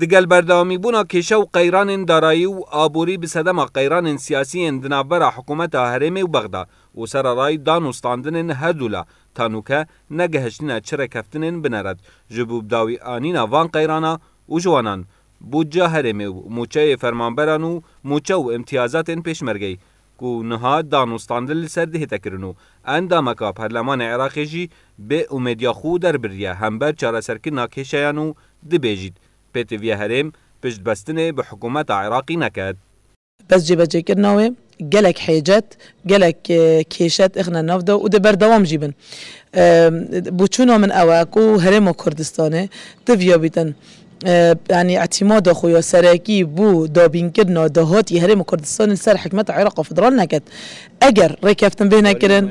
دگل بردامی بونا کشه و قیران دارایی و آبوری به سدما قیران سیاسی دنابرا حکومت هرم و بغدا و سر رای دانستاندن هدولا تانوکه نگهشتین چره کفتن بنرد جبوب داوی آنینا وان قیرانا و جوانان بودجا هرم و موچه فرمانبران و موچه و امتیازات پیشمرگی کو نها دانستاندل سر ده تکرنو اندامکا پرلمان عراقی جی به امیدیا خو در بریه همبر چاره سرکرنا کشیانو دبیجید پێتیڤە هەرێم پشتبەستنێ بە حکوومەتە عێراقی نەکات بەس جێبەجێکردنەوەی gelek hêcet gelek kêşet ixne navda û de berdewam jî bin. Bûçûna min ew ku herêma Kurdistanê tivya bîtin. يعني اعتماد خويا سراكي بو دابين كرنا دهاتي هرم كردستان سر حكمت عراق فدرال نكت اگر ركفتن بهنا كرن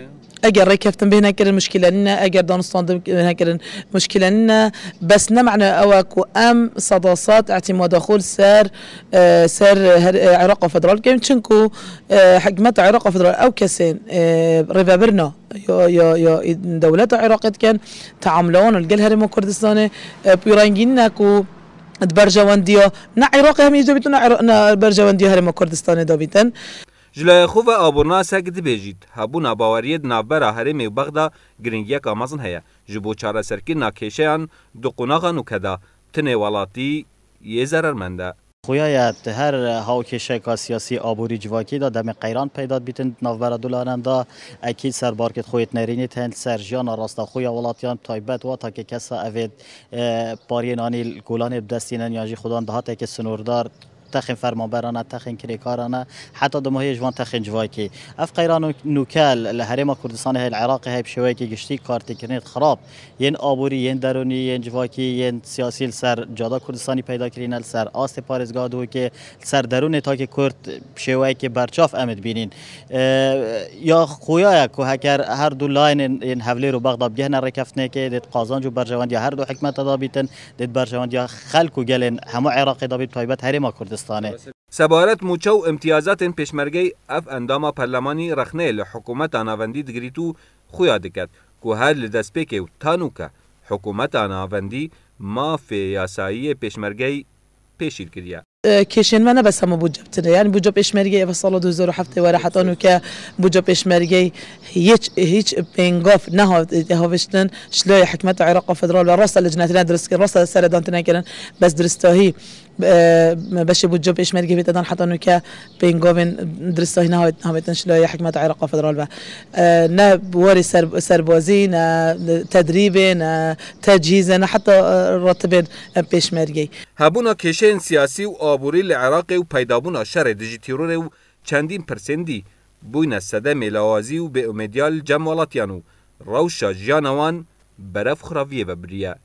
اگر ركفتن بهنا کردن مشکل لنا اگر دانستان بهنا کردن مشکل لنا بس نه معنا اواكو ام صداسات اعتماد خود سر آه، سر آه، عراق فدرال که تشنكو کو آه، حکمت عراق فدرال او كسين آه ريفابرنا يا يا يا دولات العراق كان تعاملون الجلهرم كردستان بيرانجينا كو دیا نه عراق همیشه هم يجبتنا برجوانديا هرم دو بیتن جلای خو و آبورنا سگ دبیجید هبونا باوری نابرا حرم بغدا گرنگیا کامازن هیا جبو چاره سرکی ناکیشان دو قناغا نوکدا تنه ولاتی یه ضرر منده خویایت هر که سیاسی آبوری جواکی دا دم قیران پیدا بیتن نوبر دولارن دا اکی سر بارکت خویت نرینی تند سر جیان راستا خویا ولاتیان تایبت و تا که کسا اوید پارینانی گولان بدستینن یاجی خودان دهات اکی سنوردار تخین فرمانبرانه تخین کریکارانه حتی ماهی جوان تخین جوای کی اف قیران نوکل لحریم کردستان های العراق های بشوی که گشتی کارت کرنید خراب یین آبوری یین درونی یین جوای یه یین سیاسی سر جادا کردستانی پیدا کرین سر آست پارزگاد و که سر درون تا که کرد شوی که برچاف امد بینین یا خویا که هکر هر دو لاین این حوله رو بغداد گهنه نرکفتنه که دید قازان جو برجواند یا هر دو حکمت دابیتن دید برجواند یا خلکو گلن همو عراق دابیت تایبت هریما کوردستان کوردستانه سەبارەت موچە و ئەمتیازاتن پێشمەرگەی ئەف ئەنداما پەرلەمانی رەخنەیە لە حکوومەتە ناوەندی دگریت و خویا دەکات کو هەر لە دەستپێکێ و تانوکە حکوومەتە ناوەندی مافێ یاساییە پێشمەرگەی پێشیر کردە کشین منە بە سەمە بجبتنە یان بجە پێشمەرگی ئەە ساڵ 2007 وەرەحتان وکە بجە پێشمەرگەی هیچ هیچ پێنگاف نەهاوشتن شلوی حکمت عێراق فدرال و راست لە ڕاستە لە جناتە درستکە ڕاستە سەردانتنەکردن بەس درستاهی بشه بود جوب ايش مرگي بيتدان حتى نو گوین درست هی هنا هايت هايتن شلوي حکمت عراق فدرال با اه، نه بوري سر سربازي نه تدریب نه تجهیز نه حتى راتب پیش مرگي هبونا کشين سیاسی و آبوري لعراق و پيدابونا شر ديجيتيرور و چندین پرسندی بوین سده ملاوازي و به امديال جمالاتيانو روشا جانوان برف خراویه و بریه.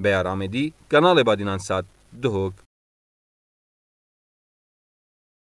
به آرامدی کانال بادینان سات دهوک